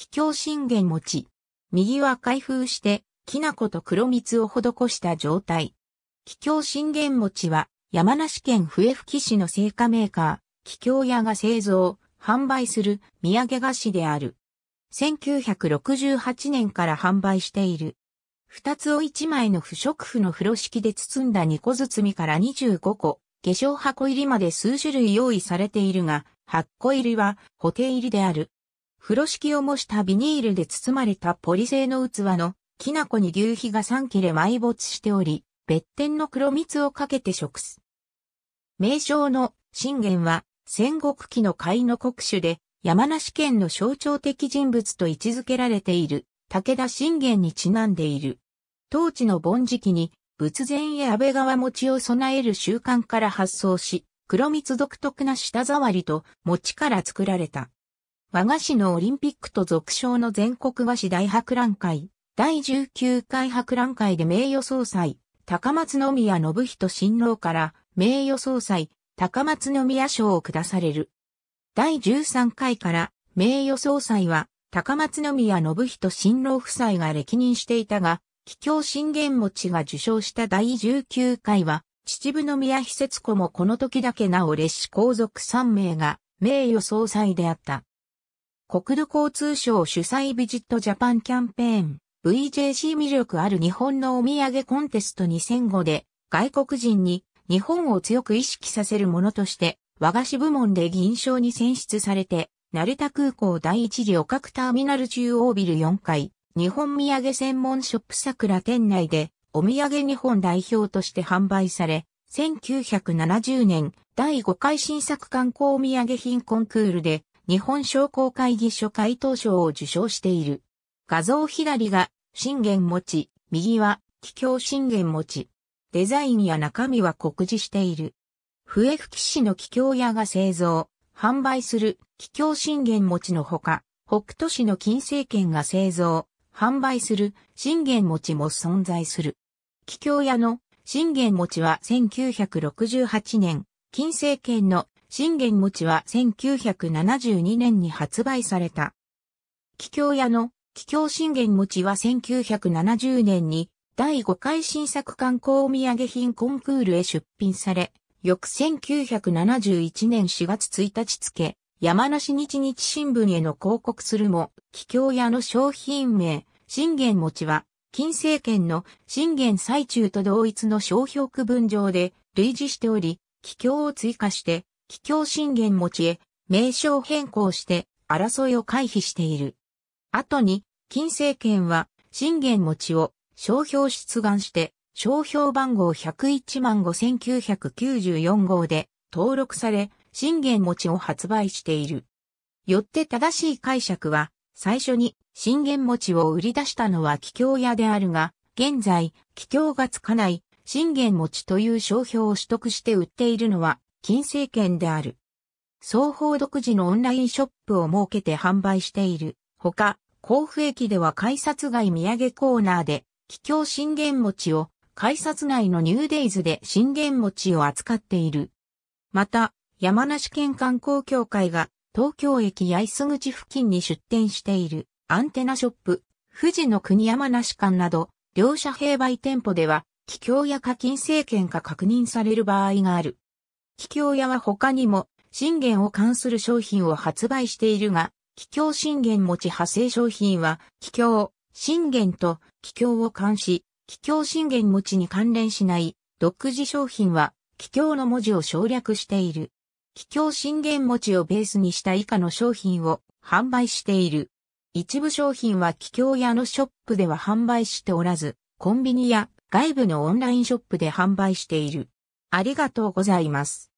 桔梗信玄餅。右は開封して、きな粉と黒蜜を施した状態。桔梗信玄餅は、山梨県笛吹市の製菓メーカー、桔梗屋が製造、販売する土産菓子である。1968年から販売している。二つを一枚の不織布の風呂敷で包んだ二個包みから25個、化粧箱入りまで数種類用意されているが、8個入りは補定入りである。風呂敷を模したビニールで包まれたポリ製の器の、きなこに牛皮が3切れ埋没しており、別天の黒蜜をかけて食す。名称の信玄は、戦国期の甲斐の国主で、山梨県の象徴的人物と位置づけられている、武田信玄にちなんでいる。当地の盆時期に、仏前へ安倍川餅を備える習慣から発想し、黒蜜独特な舌触りと餅から作られた。和菓子のオリンピックと俗称の全国和紙大博覧会、第19回博覧会で名誉総裁、高松宮信人新郎から名誉総裁、高松宮賞を下される。第13回から名誉総裁は高松宮信人新郎夫妻が歴任していたが、貴梗信玄餅が受賞した第19回は、秩父宮秘節子もこの時だけなお列子皇族3名が名誉総裁であった。国土交通省主催ビジットジャパンキャンペーン VJC 魅力ある日本のお土産コンテスト2005で外国人に日本を強く意識させるものとして和菓子部門で銀賞に選出されて成田空港第一旅客ターミナル中央ビル4階日本土産専門ショップ桜店内でお土産日本代表として販売され1970年第5回新作観光土産品コンクールで日本商工会議所会頭賞を受賞している。画像左が、信玄餅、右は、桔梗信玄餅。デザインや中身は酷似している。笛吹市の桔梗屋が製造、販売する桔梗信玄餅のほか、北斗市の金星圏が製造、販売する信玄餅も存在する。桔梗屋の信玄餅は1968年、金星圏の信玄餅は1972年に発売された。桔梗屋の桔梗信玄餅は1970年に第5回新作観光お土産品コンクールへ出品され、翌1971年4月1日付、山梨日日新聞への広告するも、桔梗屋の商品名、信玄餅は、金政権の信玄最中と同一の商標区分上で類似しており、桔梗を追加して、桔梗信玄持へ、名称変更して争いを回避している。後に、金政権は信玄持を商標出願して、商標番号101万5994号で登録され、信玄持を発売している。よって正しい解釈は、最初に信玄持を売り出したのは桔梗屋であるが、現在、桔梗がつかない信玄持という商標を取得して売っているのは金政権である。双方独自のオンラインショップを設けて販売している。ほか、甲府駅では改札外土産コーナーで、桔梗信玄餅を、改札内のニューデイズで信玄餅を扱っている。また、山梨県観光協会が、東京駅八重洲口付近に出店している、アンテナショップ、富士の国山梨館など、両社併売店舗では、桔梗や課金政権が確認される場合がある。桔梗屋は他にも、信玄を関する商品を発売しているが、桔梗信玄餅派生商品は、桔梗、信玄と桔梗を関し、桔梗信玄餅に関連しない、独自商品は、桔梗の文字を省略している。桔梗信玄餅をベースにした以下の商品を販売している。一部商品は桔梗屋のショップでは販売しておらず、コンビニや外部のオンラインショップで販売している。ありがとうございます。